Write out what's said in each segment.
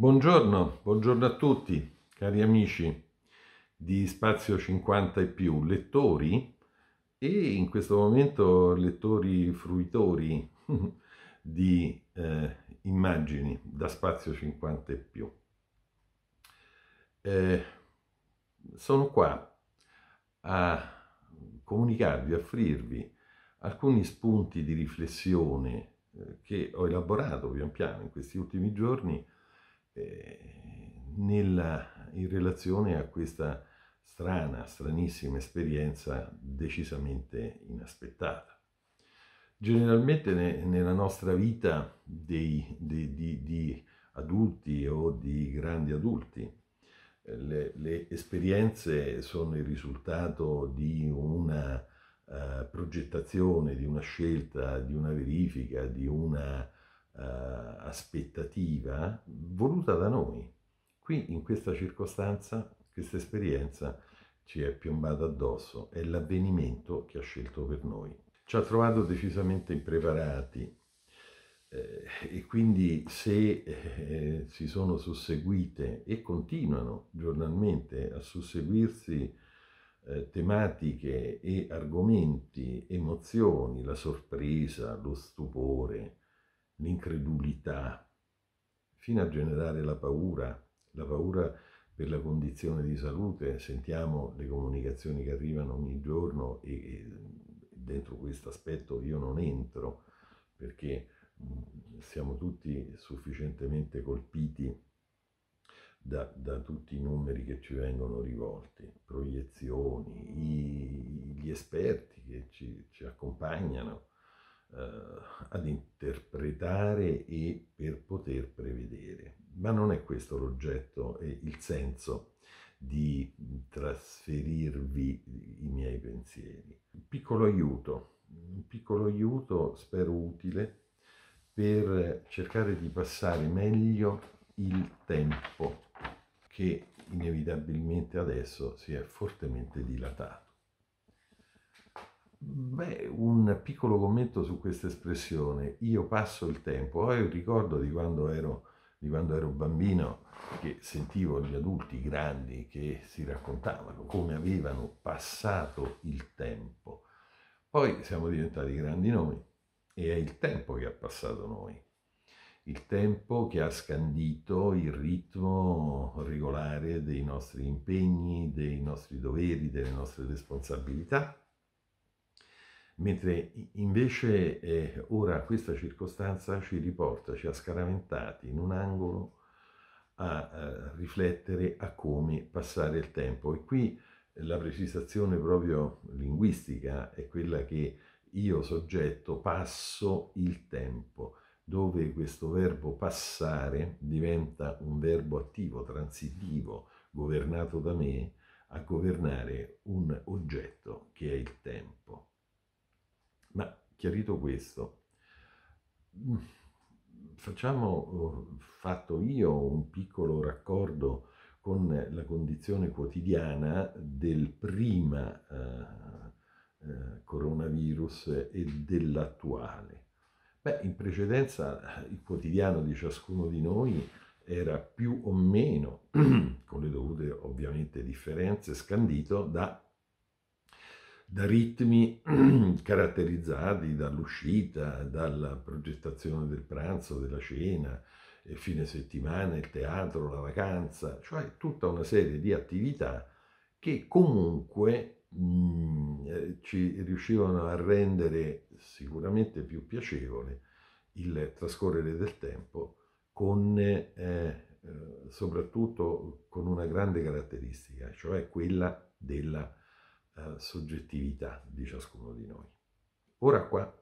Buongiorno, buongiorno a tutti, cari amici di Spazio 50 e più, lettori e in questo momento lettori fruitori di eh, immagini da Spazio 50 e più. Eh, sono qua a comunicarvi, offrirvi alcuni spunti di riflessione eh, che ho elaborato pian piano in questi ultimi giorni eh, nella, in relazione a questa strana, stranissima esperienza decisamente inaspettata. Generalmente ne, nella nostra vita dei, dei, di, di, adulti o di grandi adulti, eh, le, le esperienze sono il risultato di una uh, progettazione, di una scelta, di una verifica, di una eh, aspettativa voluta da noi. Qui in questa circostanza, questa esperienza ci è piombata addosso, è l'avvenimento che ha scelto per noi. Ci ha trovato decisamente impreparati eh, e quindi se eh, si sono susseguite e continuano giornalmente a susseguirsi eh, tematiche e argomenti, emozioni, la sorpresa, lo stupore, l'incredulità, fino a generare la paura, la paura per la condizione di salute. Sentiamo le comunicazioni che arrivano ogni giorno e, e dentro questo aspetto io non entro perché siamo tutti sufficientemente colpiti da, da, tutti i numeri che ci vengono rivolti, proiezioni, i, gli esperti che ci, ci accompagnano, eh, ad interpretare e per poter prevedere. Ma non è questo l'oggetto e il senso di trasferirvi i miei pensieri. Un piccolo aiuto, un piccolo aiuto spero utile per cercare di passare meglio il tempo che inevitabilmente adesso si è fortemente dilatato. Beh, un piccolo commento su questa espressione. Io passo il tempo. Ho il ricordo di quando ero, di quando ero bambino che sentivo gli adulti grandi che si raccontavano come avevano passato il tempo. Poi siamo diventati grandi noi e è il tempo che ha passato noi. Il tempo che ha scandito il ritmo regolare dei nostri impegni, dei nostri doveri, delle nostre responsabilità mentre invece eh, ora questa circostanza ci riporta, ci ha scaraventati in un angolo a, a riflettere a come passare il tempo. E qui la precisazione proprio linguistica è quella che io soggetto passo il tempo, dove questo verbo passare diventa un verbo attivo, transitivo, governato da me, a governare un oggetto che è il tempo. Ma chiarito questo, mm, facciamo uh, fatto io un piccolo raccordo con la condizione quotidiana del prima eh, eh, coronavirus e dell'attuale. Beh, in precedenza eh, il quotidiano di ciascuno di noi era più o meno, con le dovute ovviamente differenze, scandito da da ritmi caratterizzati dall'uscita, dalla progettazione del pranzo, della cena, il eh, fine settimana, il teatro, la vacanza, cioè tutta una serie di attività che comunque mh, mm, eh, ci riuscivano a rendere sicuramente più piacevole il trascorrere del tempo, con, eh, eh soprattutto con una grande caratteristica, cioè quella della eh, soggettività di ciascuno di noi. Ora qua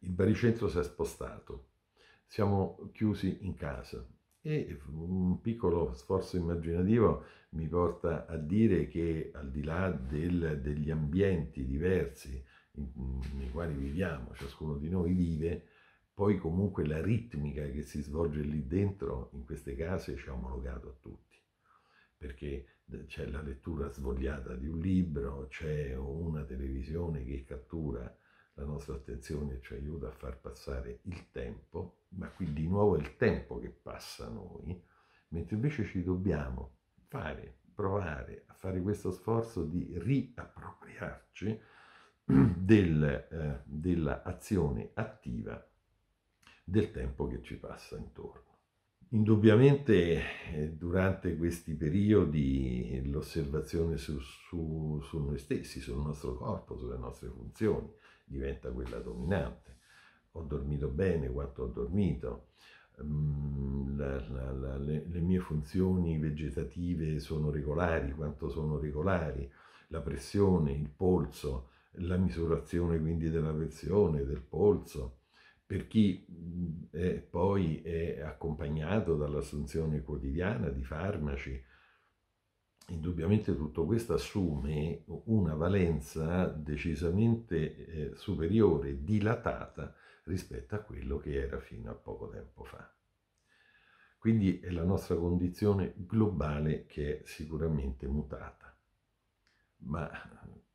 il baricentro si è spostato, siamo chiusi in casa e un piccolo sforzo immaginativo mi porta a dire che al di là del, degli ambienti diversi in, nei quali viviamo, ciascuno di noi vive, poi comunque la ritmica che si svolge lì dentro, in queste case, ci ha omologato a tutti perché c'è la lettura svogliata di un libro, c'è una televisione che cattura la nostra attenzione e ci aiuta a far passare il tempo, ma qui di nuovo è il tempo che passa a noi, mentre invece ci dobbiamo fare, provare a fare questo sforzo di riappropriarci del, eh, dell'azione attiva del tempo che ci passa intorno. Indubbiamente eh, durante questi periodi l'osservazione su, su, su, noi stessi, sul nostro corpo, sulle nostre funzioni diventa quella dominante. Ho dormito bene, quanto ho dormito, mm, la, la, la, le, le mie funzioni vegetative sono regolari, quanto sono regolari, la pressione, il polso, la misurazione quindi della pressione, del polso, per chi eh, poi è accompagnato dall'assunzione quotidiana di farmaci, indubbiamente tutto questo assume una valenza decisamente eh, superiore, dilatata rispetto a quello che era fino a poco tempo fa. Quindi è la nostra condizione globale che è sicuramente mutata. Ma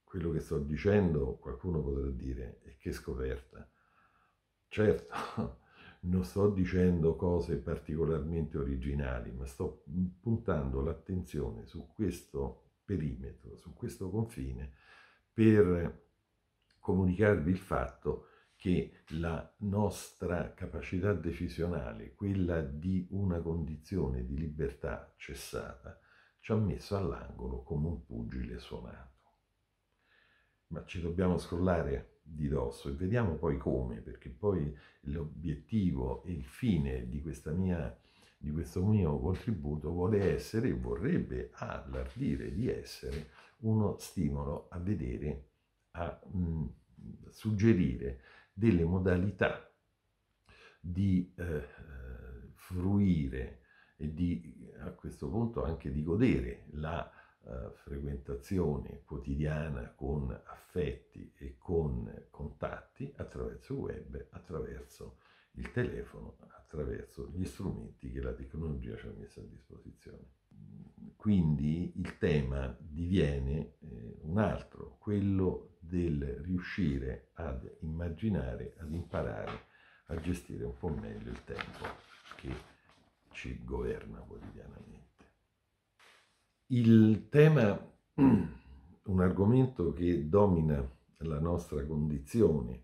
quello che sto dicendo, qualcuno potrà dire, è che scoperta Certo, non sto dicendo cose particolarmente originali, ma sto puntando l'attenzione su questo perimetro, su questo confine, per comunicarvi il fatto che la nostra capacità decisionale, quella di una condizione di libertà cessata, ci ha messo all'angolo come un pugile suonato. Ma ci dobbiamo scrollare? di dosso e vediamo poi come, perché poi l'obiettivo e il fine di, mia, di questo mio contributo vuole essere e vorrebbe all'ardire di essere uno stimolo a vedere, a mh, mm, suggerire delle modalità di eh, fruire e di a questo punto anche di godere la eh, frequentazione quotidiana con affetti attraverso il web, attraverso il telefono, attraverso gli strumenti che la tecnologia ci ha messo a disposizione. Quindi il tema diviene eh, un altro, quello del riuscire ad immaginare, ad imparare a gestire un po' meglio il tempo che ci governa quotidianamente. Il tema, un argomento che domina la nostra condizione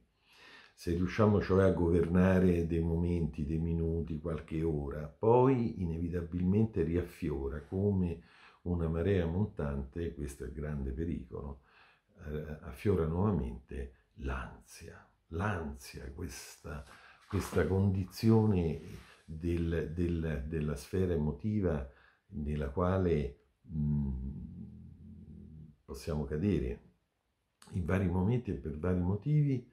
se riusciamo cioè a governare dei momenti, dei minuti, qualche ora, poi inevitabilmente riaffiora come una marea montante, questo è il grande pericolo, eh, affiora nuovamente l'ansia, l'ansia, questa, questa condizione del, del, della sfera emotiva nella quale mh, mm, possiamo cadere in vari momenti e per vari motivi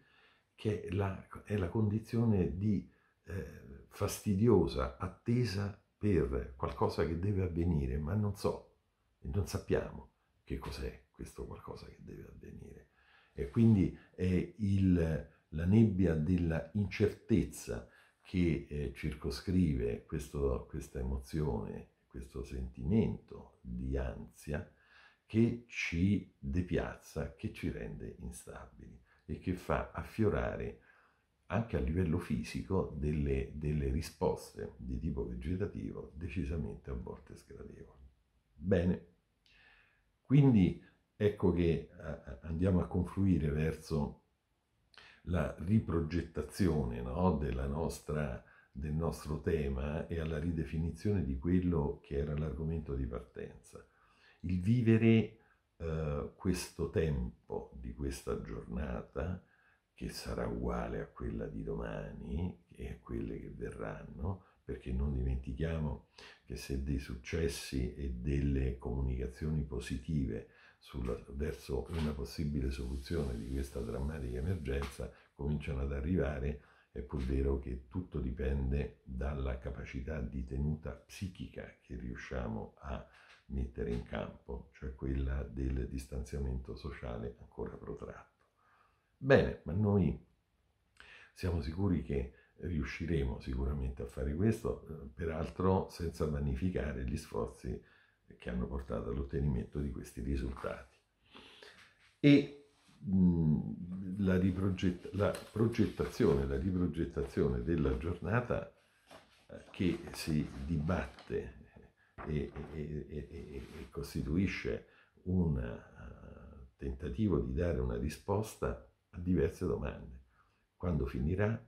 che è la, è la condizione di eh, fastidiosa attesa per qualcosa che deve avvenire, ma non so, non sappiamo che cos'è questo qualcosa che deve avvenire. E quindi è il, la nebbia della incertezza che eh, circoscrive questo, questa emozione, questo sentimento di ansia che ci depiazza, che ci rende instabili e che fa affiorare anche a livello fisico delle, delle risposte di tipo vegetativo decisamente a volte sgradevoli. Bene, quindi ecco che eh, eh, andiamo a confluire verso la riprogettazione no, nostra, del nostro tema e alla ridefinizione di quello che era l'argomento di partenza. Il vivere eh, questo tempo di questa giornata, che sarà uguale a quella di domani e a quelle che verranno, perché non dimentichiamo che se dei successi e delle comunicazioni positive sulla, verso una possibile soluzione di questa drammatica emergenza cominciano ad arrivare, è pur vero che tutto dipende dalla capacità di tenuta psichica che riusciamo a mettere in campo, cioè quella del distanziamento sociale ancora protratto. Bene, ma noi siamo sicuri che riusciremo sicuramente a fare questo, eh, peraltro senza vanificare gli sforzi che hanno portato all'ottenimento di questi risultati. E la, riprogetta- la progettazione, la riprogettazione della giornata eh, che si dibatte e, e, e, e costituisce un uh, tentativo di dare una risposta a diverse domande. Quando finirà?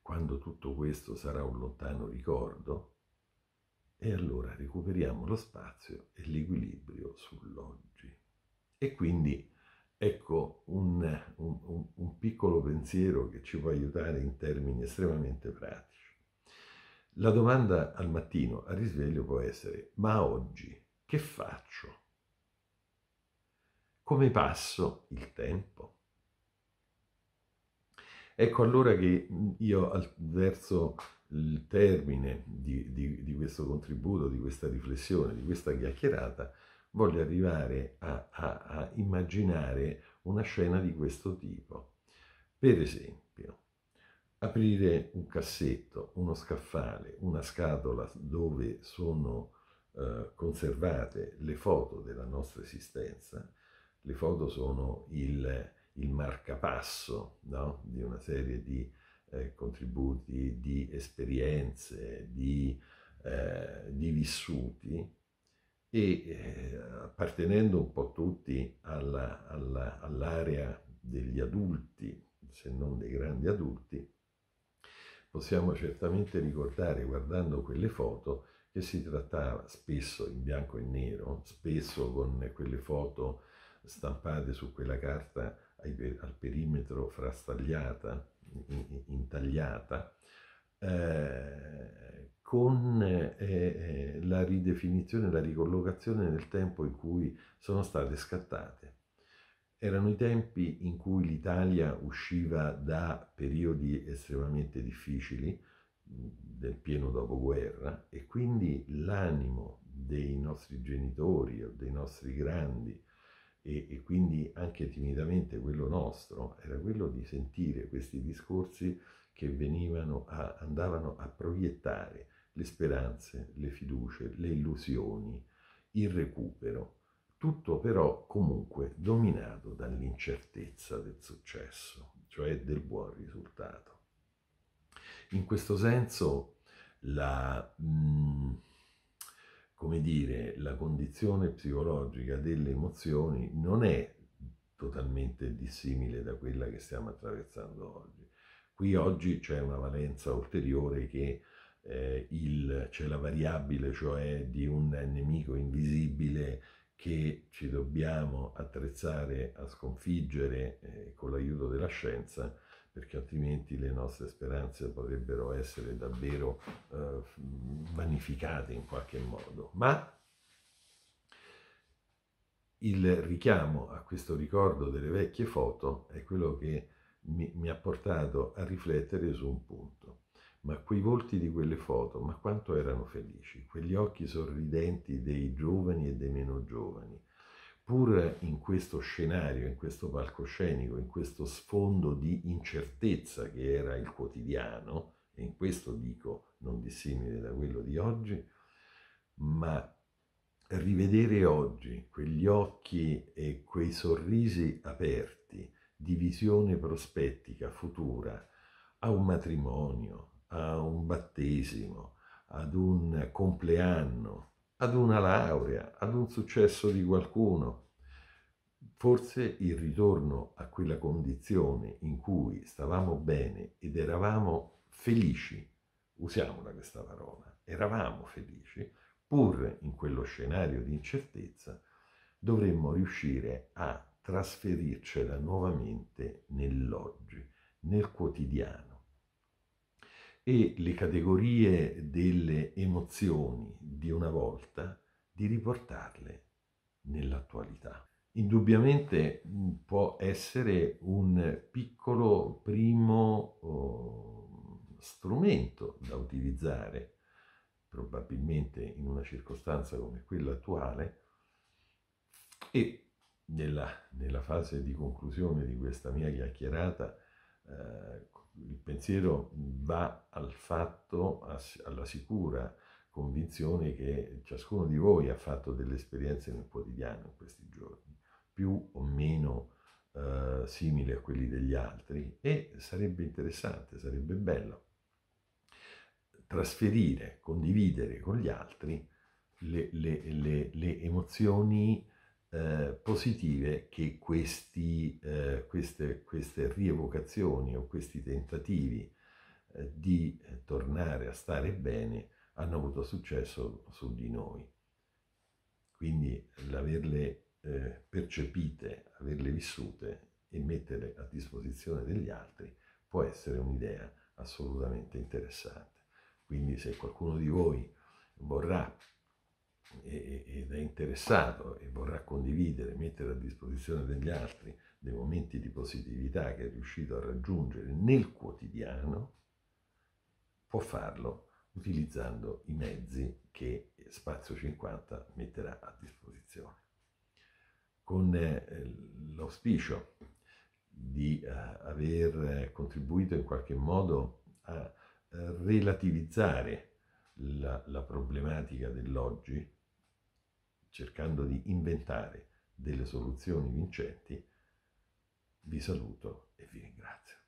Quando tutto questo sarà un lontano ricordo? E allora recuperiamo lo spazio e l'equilibrio sull'oggi. E quindi ecco un, un, un piccolo pensiero che ci può aiutare in termini estremamente pratici. La domanda al mattino, al risveglio, può essere, ma oggi che faccio? Come passo il tempo? Ecco allora che io verso il termine di, di, di questo contributo, di questa riflessione, di questa chiacchierata, voglio arrivare a, a, a immaginare una scena di questo tipo. Per esempio, aprire un cassetto, uno scaffale, una scatola dove sono eh, conservate le foto della nostra esistenza. Le foto sono il, il marcapasso no? di una serie di eh, contributi, di esperienze, di, eh, di vissuti e eh, appartenendo un po' tutti alla, alla, all'area degli adulti, se non dei grandi adulti, possiamo certamente ricordare guardando quelle foto che si trattava spesso in bianco e nero, spesso con quelle foto stampate su quella carta al perimetro frastagliata, intagliata, eh, con eh, eh, la ridefinizione, la ricollocazione nel tempo in cui sono state scattate. Erano i tempi in cui l'Italia usciva da periodi estremamente difficili mm, del pieno dopoguerra e quindi l'animo dei nostri genitori o dei nostri grandi e, e, quindi anche timidamente quello nostro era quello di sentire questi discorsi che venivano a, andavano a proiettare le speranze, le fiducie, le illusioni, il recupero tutto però comunque dominato dall'incertezza del successo, cioè del buon risultato. In questo senso la, mm, come dire, la condizione psicologica delle emozioni non è totalmente dissimile da quella che stiamo attraversando oggi. Qui oggi c'è una valenza ulteriore che eh, il, c'è la variabile, cioè di un nemico invisibile che ci dobbiamo attrezzare a sconfiggere eh, con l'aiuto della scienza, perché altrimenti le nostre speranze potrebbero essere davvero eh, vanificate in qualche modo. Ma il richiamo a questo ricordo delle vecchie foto è quello che mi, mi ha portato a riflettere su un punto ma quei volti di quelle foto, ma quanto erano felici, quegli occhi sorridenti dei giovani e dei meno giovani, pur in questo scenario, in questo palcoscenico, in questo sfondo di incertezza che era il quotidiano, e in questo dico non dissimile da quello di oggi, ma rivedere oggi quegli occhi e quei sorrisi aperti di visione prospettica futura a un matrimonio, a un battesimo, ad un compleanno, ad una laurea, ad un successo di qualcuno. Forse il ritorno a quella condizione in cui stavamo bene ed eravamo felici, usiamola questa parola, eravamo felici, pur in quello scenario di incertezza, dovremmo riuscire a trasferircela nuovamente nell'oggi, nel quotidiano e le categorie delle emozioni di una volta di riportarle nell'attualità. Indubbiamente mm, può essere un piccolo primo oh, strumento da utilizzare, probabilmente in una circostanza come quella attuale, e nella, nella fase di conclusione di questa mia chiacchierata eh, il pensiero va al fatto, alla sicura convinzione che ciascuno di voi ha fatto delle esperienze nel quotidiano in questi giorni, più o meno eh, simili a quelli degli altri, e sarebbe interessante, sarebbe bello trasferire, condividere con gli altri le, le, le, le emozioni eh, positive che questi, eh, queste, queste, rievocazioni o questi tentativi eh, di tornare a stare bene hanno avuto successo su di noi. Quindi l'averle eh, percepite, averle vissute e metterle a disposizione degli altri può essere un'idea assolutamente interessante. Quindi se qualcuno di voi vorrà ed è interessato e vorrà condividere, mettere a disposizione degli altri dei momenti di positività che è riuscito a raggiungere nel quotidiano, può farlo utilizzando i mezzi che Spazio 50 metterà a disposizione. Con eh, l'auspicio di eh, aver contribuito in qualche modo a eh, relativizzare la, la problematica dell'oggi, cercando di inventare delle soluzioni vincenti, vi saluto e vi ringrazio.